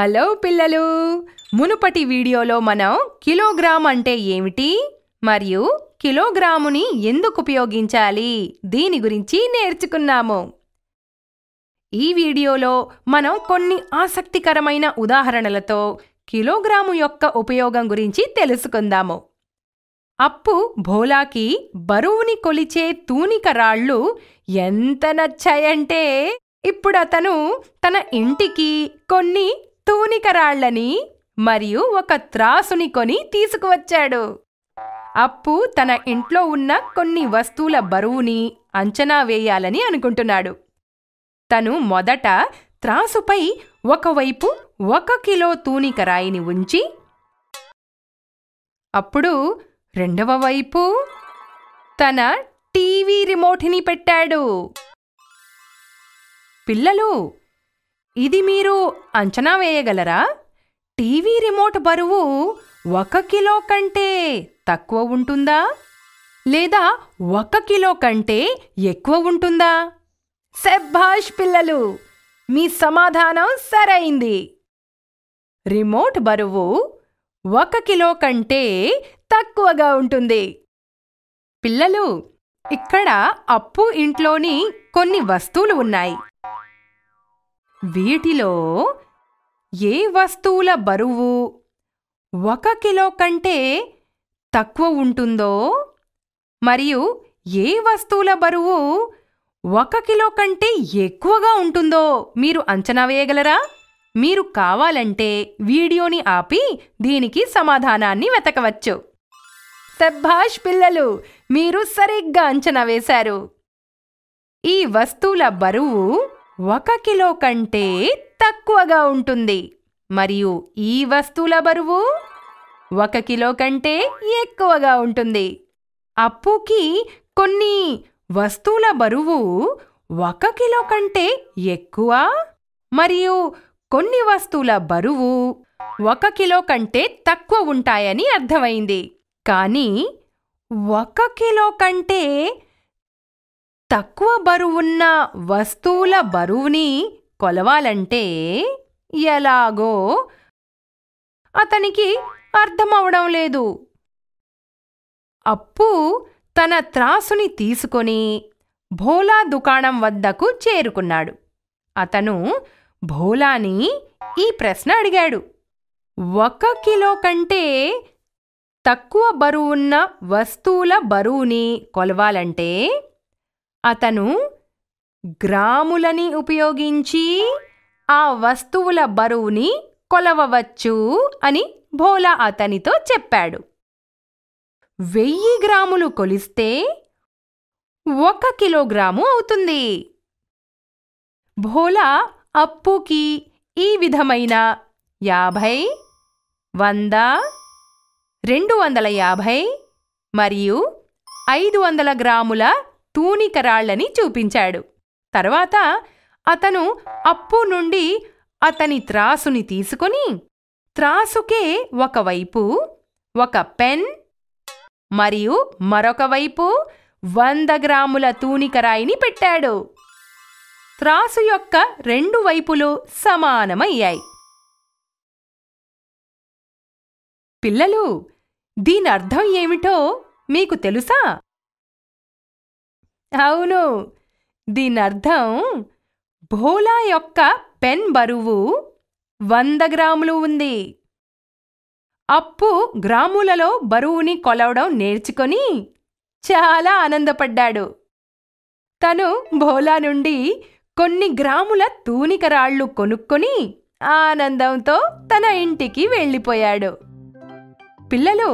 hello పిల్లలు మునుపటి వీడియోలో మనం కిలోగ్రామ్ అంటే ఏమిటి మరియు కిలోగ్రాముని ఎందుకు ఉపయోగించాలి దీని గురించి నేర్చుకున్నాము ఈ వీడియోలో మనం కొన్ని ఆసక్తికరమైన ఉదాహరణలతో కిలోగ్రాము యొక్క ఉపయోగం గురించి తెలుసుకుందాము అప్పు భోలాకి బరువుని కొలిచే తూనిక రాళ్ళు ఎంత నచ్చాయంటే ఇప్పుడు అతను తన ఇంటికి కొన్ని తూనికరాళ్లని మరియు ఒక త్రాసుని కొని తీసుకువచ్చాడు అప్పు తన ఇంట్లో ఉన్న కొన్ని వస్తువుల బరువుని అంచనా వేయాలని అనుకుంటున్నాడు తను మొదట త్రాసుపై ఒకవైపు ఒక కిలో తూనికరాయిని ఉంచి అప్పుడు రెండవ వైపు తన టీవీ రిమోట్ని పెట్టాడు పిల్లలు ఇది మీరు అంచనా వేయగలరా టీవీ రిమోట్ బరువు ఒక కిలో కంటే తక్కువ ఉంటుందా లేదా ఒక కిలో కంటే ఎక్కువ ఉంటుందా సెబ్భాష్ పిల్లలు మీ సమాధానం సరైంది రిమోట్ బరువు ఒక కిలో కంటే తక్కువగా ఉంటుంది పిల్లలు ఇక్కడ అప్పు ఇంట్లోని కొన్ని వస్తువులు ఉన్నాయి వీటిలో ఏ వస్తువుల బరువు ఒక కిలో కంటే తక్కువ ఉంటుందో మరియు ఏ వస్తువుల బరువు ఒక కిలో కంటే ఎక్కువగా ఉంటుందో మీరు అంచనా వేయగలరా మీరు కావాలంటే వీడియోని ఆపి దీనికి సమాధానాన్ని వెతకవచ్చు సబ్భాష్ పిల్లలు మీరు సరిగ్గా అంచనా వేశారు ఈ వస్తువుల బరువు ఒక కిలో కంటే తక్కువగా ఉంటుంది మరియు ఈ వస్తువుల బరువు ఒక కిలో కంటే ఎక్కువగా ఉంటుంది అప్పుకి కొన్ని వస్తువుల బరువు ఒక కిలో కంటే ఎక్కువ మరియు కొన్ని వస్తువుల బరువు ఒక కిలో కంటే తక్కువ ఉంటాయని అర్థమైంది కానీ ఒక కిలో కంటే తక్కువ బరువున్న వస్తువుల బరువుని కొలవాలంటే ఎలాగో అతనికి అర్థమవడం లేదు అప్పు తన త్రాసుని తీసుకొని భోలా దుకాణం వద్దకు చేరుకున్నాడు అతను భోలాని ఈ ప్రశ్న అడిగాడు ఒక కిలో కంటే తక్కువ బరువున్న వస్తువుల బరువుని కొలవాలంటే అతను గ్రాములని ఉపయోగించి ఆ వస్తువుల బరువుని కొలవవచ్చు అని భోలా అతనితో చెప్పాడు వెయ్యి గ్రాములు కొలిస్తే ఒక కిలోగ్రాము అవుతుంది భోలా అప్పుకి ఈ విధమైన యాభై వంద రెండు వందల యాభై మరియు ఐదు వందల గ్రాముల తూనికరాళ్లని చూపించాడు తర్వాత అతను అప్పు నుండి అతని త్రాసుని తీసుకొని త్రాసుకే ఒకవైపు ఒక పెన్ మరియు మరొక వైపు వంద గ్రాముల తూనికరాయిని పెట్టాడు త్రాసు యొక్క రెండు వైపులు సమానమయ్యాయి పిల్లలు దీనర్థం ఏమిటో మీకు తెలుసా అవును దీనర్థం భోలా యొక్క పెన్ బరువు వంద గ్రాములు ఉంది అప్పు గ్రాములలో బరువుని కొలవడం నేర్చుకొని చాలా ఆనందపడ్డాడు తను భోలా నుండి కొన్ని గ్రాముల తూనికరాళ్ళు కొనుక్కొని ఆనందంతో తన ఇంటికి వెళ్ళిపోయాడు పిల్లలు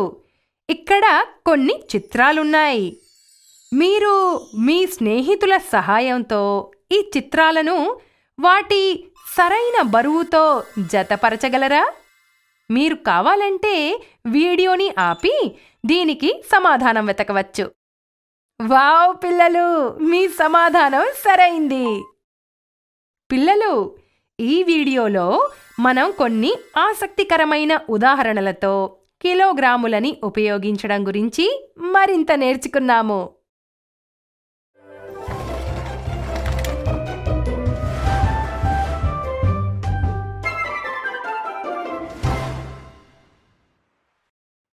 ఇక్కడ కొన్ని చిత్రాలున్నాయి మీరు మీ స్నేహితుల సహాయంతో ఈ చిత్రాలను వాటి సరైన బరువుతో జతపరచగలరా మీరు కావాలంటే వీడియోని ఆపి దీనికి సమాధానం వెతకవచ్చు వావ్ పిల్లలు మీ సమాధానం సరైంది పిల్లలు ఈ వీడియోలో మనం కొన్ని ఆసక్తికరమైన ఉదాహరణలతో కిలోగ్రాములని ఉపయోగించడం గురించి మరింత నేర్చుకున్నాము